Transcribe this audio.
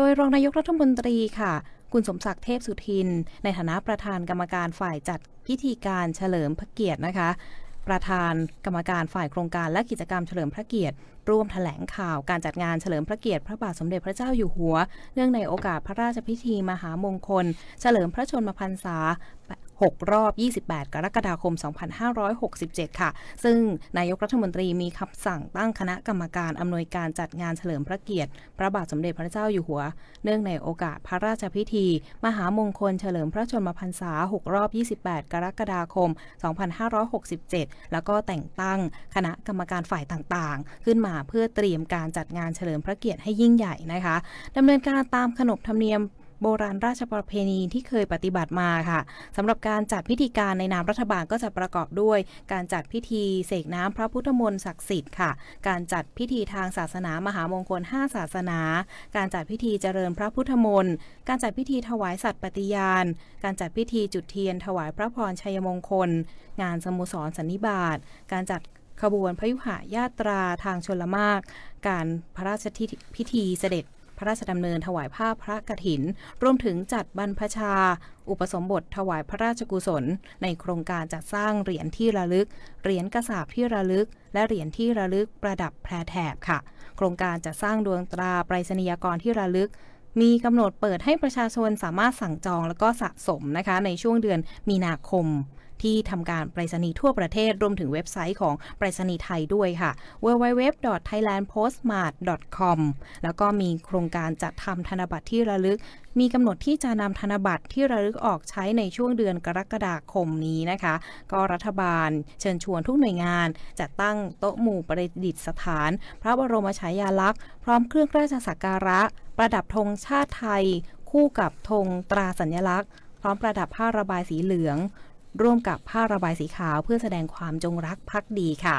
โดยรองนายกรัฐมนตรีค่ะ คุณสมศักดิ์เทพสุทิน ในฐานะประธานกรรมการฝ่ายจัดพิธีการเฉลิมพระเกียรตินะคะ ประธานกรรมการฝ่ายโครงการและกิจกรรมเฉลิมพระเกียรติ ร่วมถแถลงข่าวการจัดงานเฉลิมพระเกียรติพระบาทสมเด็จพระเจ้าอยู่หัว เนื่องในโอกาสพระราชพิธี มหามงคลเฉลิมพระชนมพรรษา6รอบ28กรกฎาคม 2567 ค่ะ ซึ่งนายกรัฐมนตรีมีคำสั่งตั้งคณะกรรมการอำนวยการจัดงานเฉลิมพระเกียรติ พระบาทสมเด็จพระเจ้าอยู่หัว เนื่องในโอกาสพระราชพิธี มหามงคลเฉลิมพระชนมพรรษา6รอบ28กรกฎาคม 2567 แล้วก็แต่งตั้งคณะกรรมการฝ่ายต่าง ๆ ขึ้นมาเพื่อเตรียมการจัดงานเฉลิมพระเกียรติให้ยิ่งใหญ่นะคะดำเนินการตามขนบธรรมเนียมโบราณราชประเพณีที่เคยปฏิบัติมาค่ะ สำหรับการจัดพิธีการในนามรัฐบาลก็จะประกอบด้วย การจัดพิธีเสกน้ำพระพุทธมนต์ศักดิ์สิทธิ์ค่ะการจัดพิธีทางศาสนามหามงคล 5 ศาสนา การจัดพิธีเจริญพระพุทธมนต์การจัดพิธีถวายสัตว์ปฏิญาณการจัดพิธีจุดเทียนถวายพระพรชัยมงคล งานสมุสรสันนิบาตการจัดขบวนพยุหะญาตราทางชลมากการพระราชพิธีเสด็จพระราชดำเนินถวายผ้าพระกฐิน รวมถึงจัดบรรพชา อุปสมบทถวายพระราชกุศล ในโครงการจัดสร้างเหรียญที่ระลึก เหรียญกระสาบที่ระลึก และเหรียญที่ระลึกประดับแพรแถบค่ะ โครงการจัดสร้างดวงตราไปรษณียกรที่ระลึก มีกำหนดเปิดให้ประชาชนสามารถสั่งจองและก็สะสมนะคะในช่วงเดือนมีนาคมที่ทำการไปรษณีย์ทั่วประเทศ รวมถึงเว็บไซต์ของไปรษณีย์ไทยด้วยค่ะ www.thailandpostmart.com แล้วก็มีโครงการจัดทำธนบัตรที่ระลึก มีกำหนดที่จะนำธนบัตรที่ระลึกออกใช้ในช่วงเดือนกรกฎาคมนี้นะคะ ก็รัฐบาลเชิญชวนทุกหน่วยงาน จัดตั้งโต๊ะหมู่ประดิษฐาน พระบรมฉายาลักษณ์พร้อมเครื่องราชสักการะ ประดับธงชาติไทย คู่กับธงตราสัญลักษณ์ พร้อมประดับผ้าระบายสีเหลืองร่วมกับผ้าระบายสีขาวเพื่อแสดงความจงรักภักดีค่ะ